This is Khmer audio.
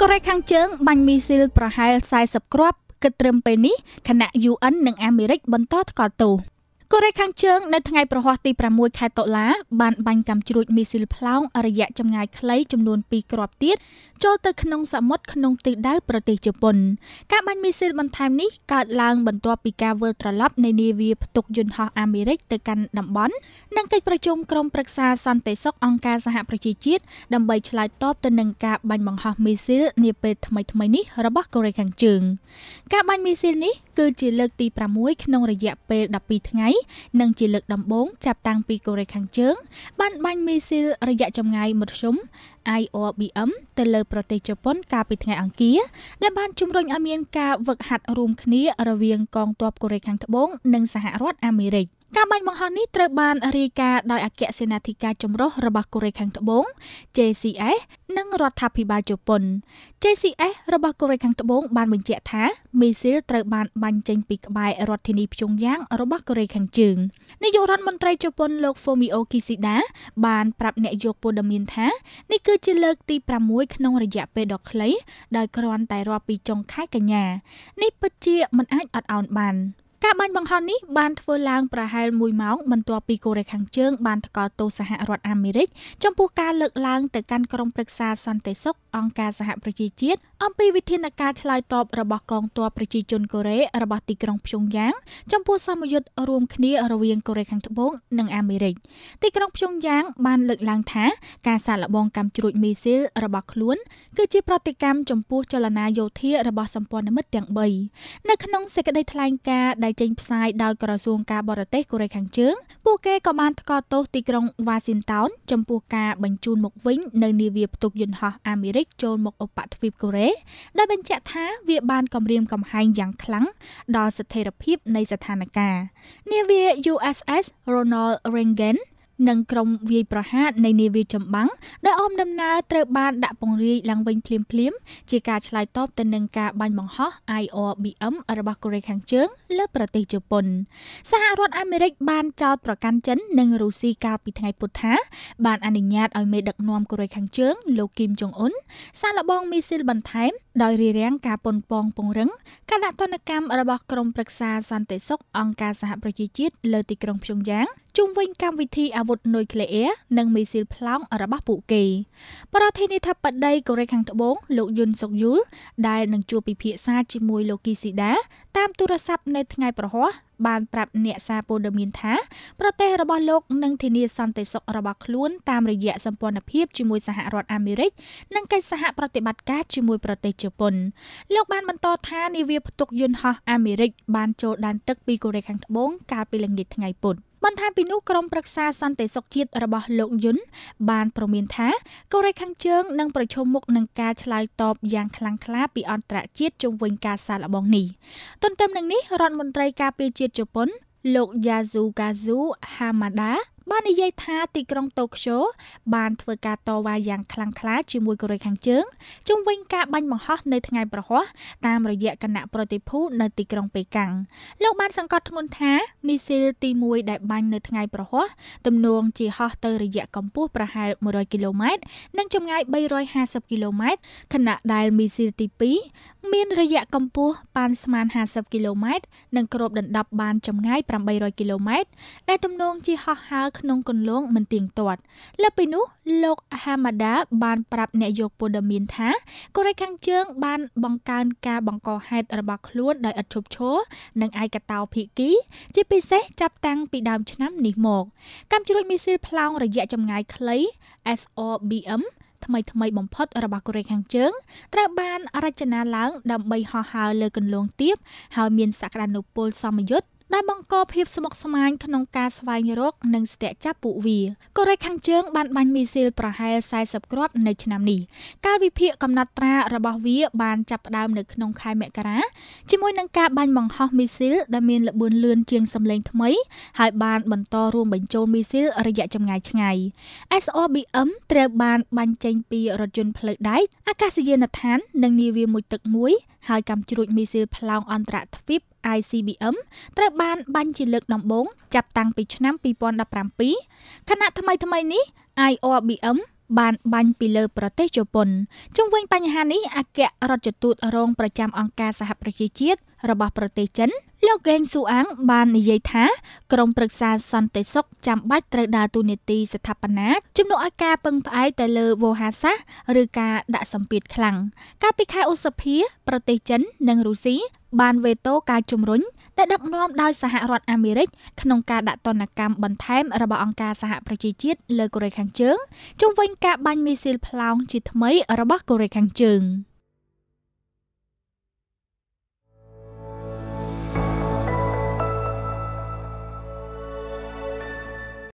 កូរ៉េខាងជើងបាញ់មីស៊ីលប្រហែល40គ្រាប់គិតត្រឹមពេលនេះគណៈ UN និងអាមេរិកបន្តថ្កោលទោសកូរ៉េខាងជើងនៅថ្ងៃប្រហ័សទី6ខែតុលាបានបាញ់កាំជ្រួចមីស៊ីលផ្លោងរយៈចម្ងាយខ្លីចំនួន2គ្រាប់ទៀតចូលទៅក្នុងសមុទ្រក្នុងទិសដៅប្រទេសជប៉ុន ការបាញ់មីស៊ីលបន្ថែមនេះកើតឡើងបន្ទាប់ពីការវិលត្រឡប់នៃនាវាផ្ទុកយន្តហោះអាមេរិកទៅកាន់តំបន់និងកិច្ចប្រជុំក្រុមប្រឹក្សាសន្តិសុខអង្គការសហប្រជាជាតិដើម្បីឆ្លើយតបទៅនឹងការបាញ់បង្ហោះមីស៊ីលនាពេលថ្មីៗនេះរបស់កូរ៉េខាងជើងការបាញ់មីស៊ីលនេះគឺជាលើកទី6ក្នុងរយៈពេល12ថ្ងៃនិងជាលើកដំបូងចាប់តាំងពីកូរ៉េខាងជើងបានបាញ់មីស៊ីលរយៈចម្ងាយមធ្យម IOBM ទៅលើប្រទេសជប៉ុនកាលពីថ្ងៃអង្គារដែលបានជំរុញឲ្យមានការវឹកហាត់រួមគ្នា រវាងកងទ័ពកូរ៉េខាងត្បូងនិងសហរដ្ឋអាមេរិក។ការបាញ់បង្ហោះនេះត្រូវបានរាយការណ៍ដោយអគ្គសេនាធិការចម្រុះរបស់កូរ៉េខាងត្បូង JCS និងរដ្ឋាភិបាលជប៉ុន JCS របស់កូរ៉េខាងត្បូងបានបញ្ជាក់ថាមីស៊ីលត្រូវបានបាញ់ចេញពីក្បែររដ្ឋធានីព្យុងយ៉ាងរបស់កូរ៉េខាងជើងនាយករដ្ឋមន្ត្រីជប៉ុនលោក Fumio Kishida បានប្រាប់អ្នកយកព័ត៌មានថានេះគឺជាលើកទី6ក្នុងរយៈពេលដ៏ខ្លី ដោយគ្រាន់តែរាប់ពីចុងខែកញ្ញានេះពិតជាមិនអាចអត់ឱនបានការបាញ់បង្ហោះនេះបានធ្វើឡើងប្រហែល1ម៉ោងបន្ទាប់ពីកូរ៉េខាងជើងបានថ្កោលទោសសហរដ្ឋអាមេរិកចំពោះការលើកឡើងទៅកាន់ក្រុមប្រឹក្សាសន្តិសុខអង្គការសហប្រជាជាតិអំពីវិធានការឆ្លើយតបរបស់កងទ័ពប្រជាជនកូរ៉េរបស់ទីក្រុងព្យុងយ៉ាងចំពោះសមយុទ្ធរួមគ្នារវាងកូរ៉េខាងត្បូងនិងអាមេរិកទីក្រុងព្យុងយ៉ាងបានលើកឡើងថា ការសាកល្បងកម្មជ្រួចមីស៊ីលរបស់ខ្លួនគឺជាប្រតិកម្មចំពោះចលនាយោធារបស់សម្ព័ន្ធមិត្តទាំង3នៅក្នុងសេចក្តីថ្លែងការណ៍ដែលចេញផ្សាយដោយក្រសួងការបរទេសកូរ៉េខាងជើងពួកគេក៏បានថ្កោលទោសទីក្រុងវ៉ាស៊ីនតោនចំពោះការបញ្ជូនមកវិញនៅនាវាផ្ទុកយន្តហោះអាមេរិកចូលមកឧបទ្វីបកូរ៉េដែលបញ្ជាក់ថាវាបានគំរាមកំហែងយ៉ាងខ្លាំងដល់ស្ថិរភាពនៃស្ថានភាពនាវា USS Ronald Reagan និងក្រុមវាយប្រហារនៃនាវាចម្បាំងដែលអមដំណើរត្រូវបានដាក់ពង្រាយឡើងវិញភ្លាមៗជាការឆ្លើយតបទៅនឹងការបាញ់បង្ហោះ IRBM របស់កូរ៉េខាងជើង លើប្រទេសជប៉ុន សហរដ្ឋអាមេរិក បានចោទប្រកាន់ចិននិងរុស្ស៊ីកាលពីថ្ងៃពុធថាបានអនុញ្ញាតឲ្យមេដឹកនាំកូរ៉េខាងជើងលោកគីមចុងអ៊ុនសាកល្បងមីស៊ីលបន្ថែមដោយរារាំងការប៉ុនប៉ងពង្រឹងការដាក់ទណ្ឌកម្មរបស់ក្រមប្រឹក្សាសន្តិសុខអង្គការសហប្រជាជាតិលើទីក្រុងភ្យុងយ៉ាងជុំវិញកម្មវិធីអាវុធនុយក្លេអ៊ែរនិងមីស៊ីលប្លង់របស់ពួកគេ ប្រធានាធិបតីកូរ៉េខាងត្បូងលោកយុនសុកយូលដែលនឹងជួបពិភាក្សាជាមួយលោកគីស៊ីដាតាមទូរស័ព្ទនៅថ្ងៃប្រហ័សបានប្រាប់អ្នកសារព័ត៌មានថាប្រទេសរបស់លោកនឹងធានាសន្តិសុខរបស់ខ្លួនតាមរយៈសម្ព័ន្ធភាពជាមួយសហរដ្ឋអាមេរិក និងកិច្ចសហប្រតិបត្តិការជាមួយប្រទេសជប៉ុនលោកបានបន្តថានាវាផ្ទុកយន្តហោះអាមេរិកបានចូលដែនទឹកពីកូរ៉េខាងត្បូងកាលពីល្ងាចថ្ងៃពុធបន្ថែមពីនោះក្រុមប្រឹក្សាសន្តិសុខជាតិរបស់លោកយុនបានប្រមានថាកូរ៉េខាងជើងនឹងប្រឈមមុខនឹងការឆ្លើយតបយ៉ាងខ្លាំងក្លាពីអន្តរជាតិជុំវិញការសាកល្បងនេះទន្ទឹមនឹងនេះរដ្ឋមន្ត្រីការពារជាតិជប៉ុនលោក Yasu Kazu Hamada បាននិយាយថាទីក្រុងតូក្យូបានធ្វើការតវ៉ាយ៉ាងខ្លាំងក្លាជាមួយកូរ៉េខាងជើងជុំវិញការបាញ់បង្ហោះនៅថ្ងៃប្រហ័សតាមរយៈគណៈប្រតិភូនៅទីក្រុងប៉េកាំងលោកបានសង្កត់ធ្ងន់ថាមីស៊ីលទី1ដែលបាញ់នៅថ្ងៃប្រហ័សទំនងជាហោះទៅរយៈកម្ពស់ប្រហែល100គីឡូម៉ែត្រនិងចម្ងាយ350គីឡូម៉ែត្រខណៈដែលមីស៊ីលទី2មានរយៈកម្ពស់ប៉ានស្មាន50គីឡូម៉ែត្រនិងគ្របដណ្ដប់បានចម្ងាយ800គីឡូម៉ែត្រដែលទំនងជាហោះហើរក្នុងគន្លងមិនទៀងទាត់លើពីនោះលោកហាម៉ាដាបានប្រាប់អ្នកយកព័ត៌មានថាកូរ៉េខាងជើង បានបង្កើនការបង្កហេតុរបស់ខ្លួនដោយឥតឈប់ឈរនិងឯកតោភាគី ជាពិសេសចាប់តាំងពីដើមឆ្នាំនេះមក កម្មជ្រួចមីស៊ីលផ្លោងរយៈចម្ងាយខ្លី SRBM ថ្មីថ្មីបំផុតរបស់កូរ៉េខាងជើង ត្រូវបានរចនាឡើង ដើម្បីហោះហើរលើគន្លងទាបហើយមានសក្តានុពលសមយុទ្ធដែលបង្កភាពស្មុគស្មាញក្នុងការស្វែងរកនិងស្ទាក់ចាប់ពួកវាកូរ៉េខាងជើងបានបាញ់មីស៊ីលប្រហែល40គ្រាប់នៅឆ្នាំនេះកាលវិភាគកំណត់ត្រារបស់វាបានចាប់ផ្ដើមនៅក្នុងខែមករាជាមួយនឹងការបាញ់បង្ហោះមីស៊ីលដែលមានល្បឿនលឿនជាងសម្លេងថ្មី ហើយបានបន្តរួមបញ្ចូលមីស៊ីលរយៈចម្ងាយឆ្ងាយ SOBM ត្រូវបានបាញ់ចេញពីរថយន្តផ្លូវដែកអាកាសយានដ្ឋាននិងនាវាមួយទឹកមួយហើយកម្មជ្រួចមីស៊ីលផ្លោងអន្តរទ្វីប ICBM ត្រូវបានបាញ់ជាលើកដំបូងចាប់តាំងពីឆ្នាំ2017ខណៈថ្មីថ្មីនេះ IRBM បាន បាញ់ពីលើប្រទេសជប៉ុនជុំវិញ បញ្ហានេះអគ្គរដ្ឋទូតរងប្រចាំអង្គការសហប្រជាជាតិរបស់ប្រទេសចិនលោកកេងស៊ូអាងបាននិយាយថាក្រមព្រឹក្សាសន្តិសុខចាំបាច់ត្រូវដើរតួនាទីស្ថាបនាជំនួសឲ្យការពឹងផ្អែកទៅលើវោហារសាស្ត្រឬការដាក់សម្ពាធខ្លាំងកាលពីខែឧសភាប្រទេសចិននិងរុស្ស៊ីបានវេតូការជំរុញដែលដឹកនាំដោយសហរដ្ឋអាមេរិកក្នុងការដាក់ទណ្ឌកម្មបន្ថែមរបស់អង្គការសហប្រជាជាតិលើកូរ៉េខាងជើងជុំវិញការបាញ់មីស៊ីលផ្លោងជាថ្មីរបស់កូរ៉េខាងជើង។